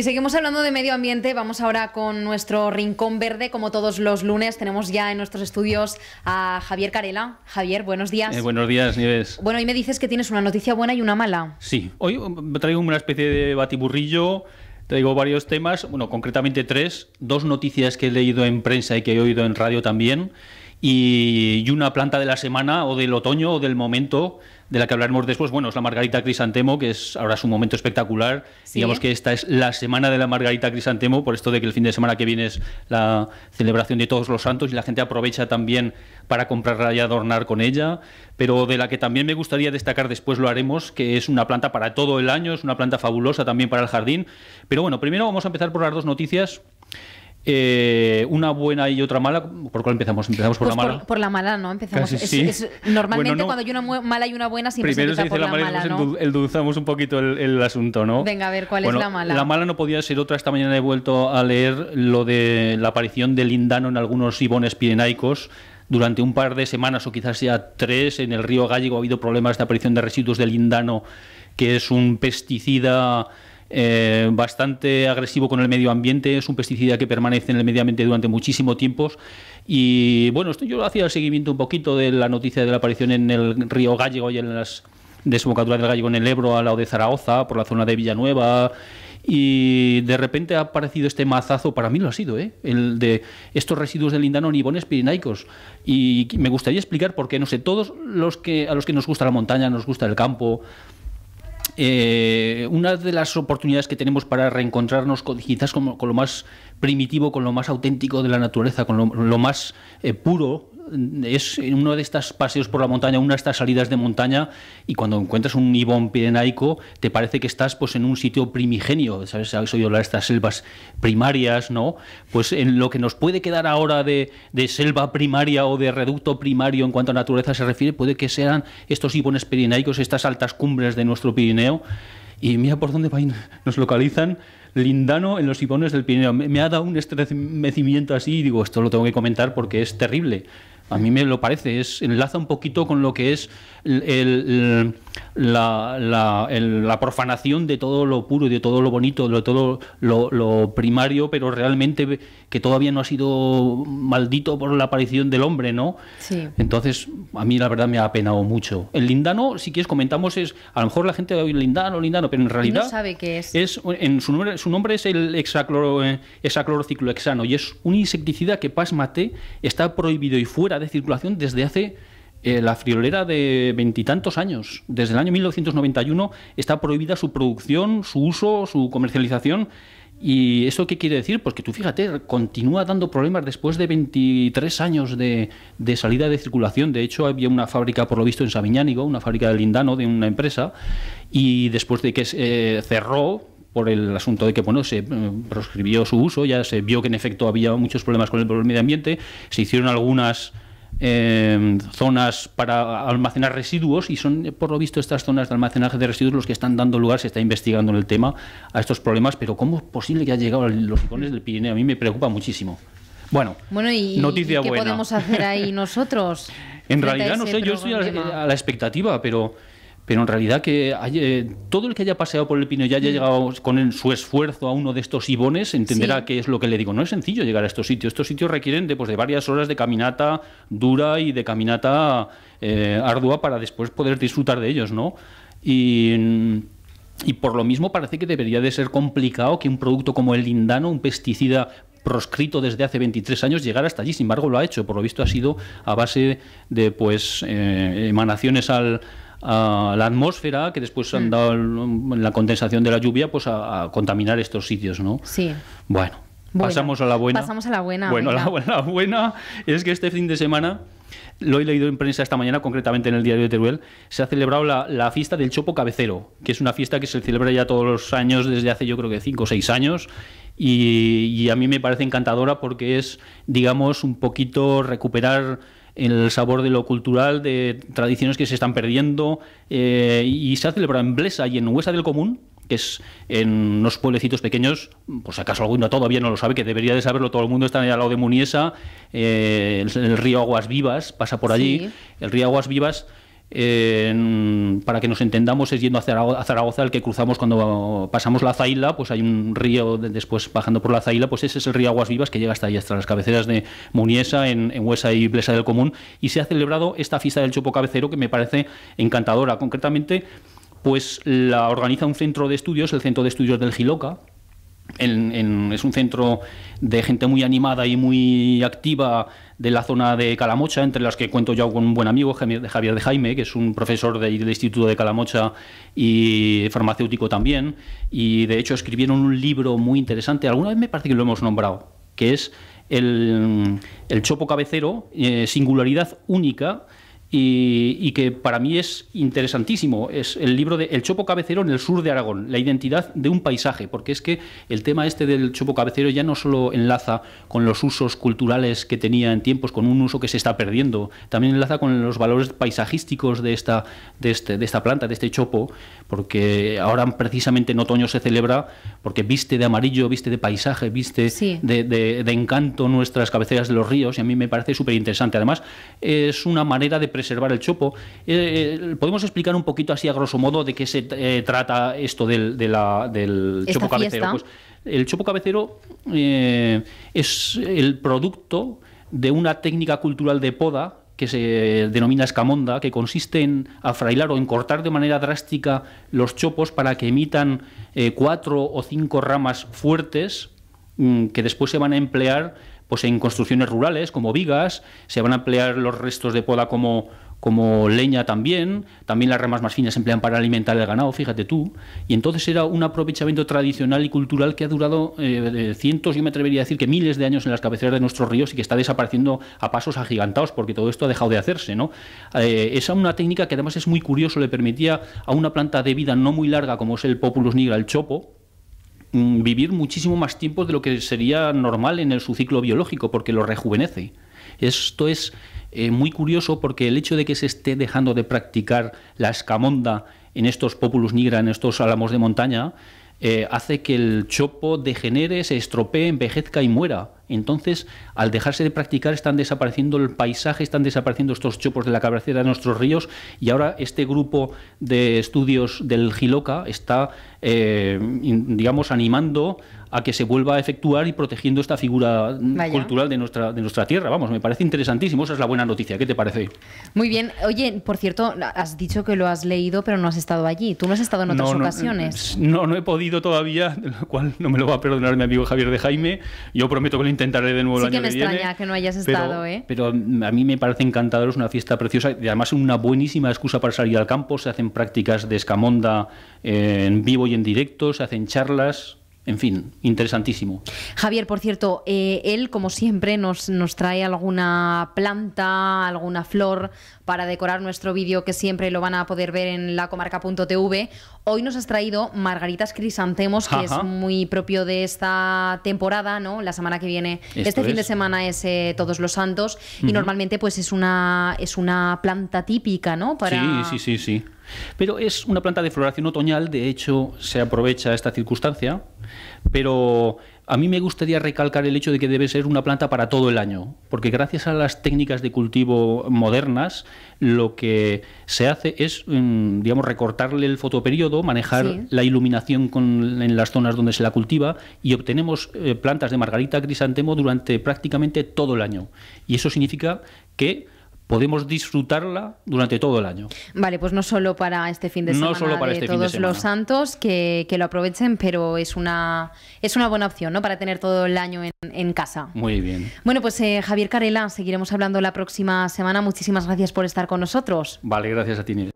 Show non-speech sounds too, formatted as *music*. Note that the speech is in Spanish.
Y seguimos hablando de medio ambiente, vamos ahora con nuestro rincón verde, como todos los lunes tenemos ya en nuestros estudios a Javier Carela. Javier, buenos días. Eh, buenos días, Nieves. Bueno, hoy me dices que tienes una noticia buena y una mala. Sí, hoy um, traigo una especie de batiburrillo traigo varios temas, bueno, concretamente tres, dos noticias que he leído en prensa y que he oído en radio también, y, una planta de la semana o del otoño o del momento de la que hablaremos después, bueno, es la Margarita Crisantemo, que es ahora es un momento espectacular. Digamos que esta es la semana de la Margarita Crisantemo, por esto de que el fin de semana que viene es la celebración de todos los santos y la gente aprovecha también para comprarla y adornar con ella. Pero de la que también me gustaría destacar, después lo haremos, que es una planta para todo el año, es una planta fabulosa también para el jardín. Pero bueno, primero vamos a empezar por las dos noticias. Eh, una buena y otra mala. ¿Por cuál empezamos? Empezamos por pues la mala. Por, la mala, ¿no? Empezamos. normalmente cuando hay una mala y una buena, siempre Primero se, dice la mala, y endulzamos un poquito el, asunto, ¿no? Venga, a ver, ¿cuál es la mala? La mala no podía ser otra. Esta mañana he vuelto a leer lo de la aparición del Lindano en algunos ibones pirenaicos durante un par de semanas o quizás ya tres en el río Gallego ha habido problemas de aparición de residuos de lindano, que es un pesticida eh, bastante agresivo con el medio ambiente, es un pesticida que permanece en el medio ambiente durante muchísimo tiempos... Y bueno, esto yo hacía el seguimiento un poquito de la noticia de la aparición en el río Gallego y en las desembocaduras del Gallego en el Ebro, al lado de Zaragoza, por la zona de Villanueva y de repente ha aparecido este mazazo, para mí lo ha sido, ¿eh? el de estos residuos de lindano y bones pirinaicos. Y me gustaría explicar por qué, no sé, todos los que a los que nos gusta la montaña, nos gusta el campo, eh, una de las oportunidades que tenemos para reencontrarnos con, quizás con, lo más primitivo, con lo más auténtico de la naturaleza, con lo, más eh, puro es uno de estos paseos por la montaña, una de estas salidas de montaña, y cuando encuentras un ibón pirenaico, te parece que estás pues, en un sitio primigenio, ¿sabes? Habéis oído hablar de estas selvas primarias, ¿no? Pues en lo que nos puede quedar ahora de, selva primaria o de reducto primario en cuanto a naturaleza se refiere, puede que sean estos ibones pirenaicos, estas altas cumbres de nuestro Pirineo, y mira por dónde nos localizan lindano en los ibones del Pirineo. Me, ha dado un estremecimiento así digo, esto lo tengo que comentar porque es terrible. A mí me lo parece, es, enlaza un poquito con lo que es el, el la, la, profanación de todo lo puro, de todo lo bonito, de todo lo, primario, pero realmente que todavía no ha sido maldito por la aparición del hombre, ¿no? Sí. Entonces, a mí la verdad me ha apenado mucho. El lindano, si quieres, comentamos, es a lo mejor la gente a oír lindano, lindano, pero en realidad. sabe qué es. en su, nombre, su nombre es el hexacloro, eh, hexaclorociclohexano y es un insecticida que, pasmate, está prohibido y fuera de circulación desde hace eh, la friolera de veintitantos años. Desde el año 1991 está prohibida su producción, su uso, su comercialización. ¿Y eso qué quiere decir? Pues que tú fíjate, continúa dando problemas después de 23 años de, salida de circulación. De hecho, había una fábrica, por lo visto, en Sabiñánigo, una fábrica de lindano de una empresa, y después de que se eh, cerró, por el asunto de que bueno se eh, proscribió su uso, ya se vio que en efecto había muchos problemas con el medio ambiente, se hicieron algunas Em, zonas para almacenar residuos y son, por lo visto, estas zonas de almacenaje de residuos los que están dando lugar, se está investigando en el tema, a estos problemas, pero ¿cómo es posible que haya llegado a los icones del Pirineo? A mí me preocupa muchísimo. Bueno, bueno y, qué podemos hacer ahí *laughs* nosotros? en realidad, no sé, yo estoy a la expectativa, pero pero en realidad que eh, todo el que haya paseado por el pino y haya mm. llegado con su esfuerzo a uno de estos ibones entenderá qué es lo que le digo. No es sencillo llegar a estos sitios. Estos sitios requieren de, pues, de varias horas de caminata dura y de caminata eh, ardua para después poder disfrutar de ellos, ¿no? Y... por lo mismo parece que debería de ser complicado que un producto como el lindano, un pesticida proscrito desde hace 23 años, llegara hasta allí. Sin embargo, lo ha hecho. Por lo visto ha sido a base de pues eh, emanaciones al, a la atmósfera que después han mm. dado la condensación de la lluvia pues a, contaminar estos sitios, ¿no? Sí. Bueno, pasamos a la buena. Pasamos a la buena. Bueno, la, buena es que este fin de semana, lo he leído en prensa esta mañana, concretamente en el diario de Teruel, se ha celebrado la, fiesta del Chopo Cabecero, que es una fiesta que se celebra ya todos los años desde hace yo creo que 5 o 6 años. y a mí me parece encantadora porque es, digamos, un poquito recuperar el sabor de lo cultural, de tradiciones que se están perdiendo. Eh, y se ha celebrado en Blesa y en Huesa del Común, que es en unos pueblecitos pequeños, pues acaso alguno todavía no lo sabe, que debería de saberlo todo el mundo, está en al lado de Muniesa, eh, el, río Aguas Vivas pasa por allí, el río Aguas Vivas para que nos entendamos, es yendo a Zaragoza, el que cruzamos cuando pasamos la Zaila, pues hay un río después bajando por la Zaila, pues ese es el río Aguas Vivas que llega hasta ahí, hasta las cabeceras de Muniesa, en, Huesa y Blesa del Común, y se ha celebrado esta fiesta del Chopo Cabecero que me parece encantadora. Concretamente, pues la organiza un centro de estudios, el Centro de Estudios del Giloca, es un centro de gente muy animada y muy activa de la zona de Calamocha, entre las que cuento yo con un buen amigo, Javier de Jaime, que es un profesor del Instituto de Calamocha y farmacéutico también. Y de hecho escribieron un libro muy interesante, alguna vez me parece que lo hemos nombrado, que es El, Chopo Cabecero, eh, Singularidad Única y, que para mí es interesantísimo. Es el libro de El Chopo Cabecero en el sur de Aragón, la identidad de un paisaje, porque es que el tema este del Chopo Cabecero ya no solo enlaza con los usos culturales que tenía en tiempos, con un uso que se está perdiendo, también enlaza con los valores paisajísticos de esta, de este, esta planta, de este chopo, porque ahora precisamente en otoño se celebra, porque viste de amarillo, viste de paisaje, viste de, encanto nuestras cabeceras de los ríos, y a mí me parece súper interesante. Además, es una manera de preservar el chopo. Eh, eh, ¿Podemos explicar un poquito así a grosso modo de qué se eh, trata esto del, chopo cabecero? Pues, el chopo cabecero es el producto de una técnica cultural de poda que se denomina escamonda, que consiste en afrailar o en cortar de manera drástica los chopos para que emitan cuatro o cinco ramas fuertes mm, que después se van a emplear pues en construcciones rurales como vigas, se van a emplear los restos de poda como, leña también, también las ramas más finas se emplean para alimentar el ganado, fíjate tú, y entonces era un aprovechamiento tradicional y cultural que ha durado eh, cientos, yo me atrevería a decir que miles de años en las cabeceras de nuestros ríos y que está desapareciendo a pasos agigantados porque todo esto ha dejado de hacerse, ¿no? Eh, es una técnica que además es muy curioso, le permitía a una planta de vida no muy larga como es el Populus nigra, el chopo, Mm, vivir muchísimo más tiempo de lo que sería normal en el, su ciclo biológico, porque lo rejuvenece. Esto es eh, muy curioso porque el hecho de que se esté dejando de practicar la escamonda en estos populus nigra, en estos álamos de montaña, eh, hace que el chopo degenere, se estropee, envejezca y muera. Entonces, al dejarse de practicar, están desapareciendo el paisaje, están desapareciendo estos chopos de la cabecera de nuestros ríos y ahora este grupo de estudios del Giloca está, eh, digamos, animando a que se vuelva a efectuar y protegiendo esta figura mm, cultural de nuestra, de nuestra tierra. Vamos, me parece interesantísimo, esa es la buena noticia. ¿Qué te parece? Muy bien. Oye, por cierto, has dicho que lo has leído, pero no has estado allí. Tú no has estado en otras ocasiones. No, no he podido todavía, lo cual no me lo va a perdonar mi amigo Javier de Jaime. Yo prometo que lo intentaré de nuevo sí que me extraña que no hayas estado, pero, ¿eh? Pero a mí me parece encantador, es una fiesta preciosa y además una buenísima excusa para salir al campo. Se hacen prácticas de escamonda en vivo y en directo, se hacen charlas, en fin, interesantísimo. Javier, por cierto, eh, él, como siempre, nos, nos trae alguna planta, alguna flor para decorar nuestro vídeo que siempre lo van a poder ver en lacomarca.tv. Hoy nos has traído margaritas crisantemos, que es muy propio de esta temporada, ¿no? La semana que viene, este fin de semana es eh, Todos los Santos y normalmente pues es una es una planta típica, ¿no? Sí, sí, sí, sí. Pero es una planta de floración otoñal, de hecho se aprovecha esta circunstancia, pero a mí me gustaría recalcar el hecho de que debe ser una planta para todo el año, porque gracias a las técnicas de cultivo modernas, lo que se hace es, mm, digamos, recortarle el fotoperiodo, manejar la iluminación en las zonas donde se la cultiva y obtenemos eh, plantas de margarita crisantemo durante prácticamente todo el año. Y eso significa que podemos disfrutarla durante todo el año. Vale, pues no solo para este fin de semana no solo para este todos fin de los santos que, lo aprovechen, pero es una es una buena opción, ¿no? Para tener todo el año en, casa. Muy bien. Bueno, pues eh, Javier Carela, seguiremos hablando la próxima semana. Muchísimas gracias por estar con nosotros. Vale, gracias a ti,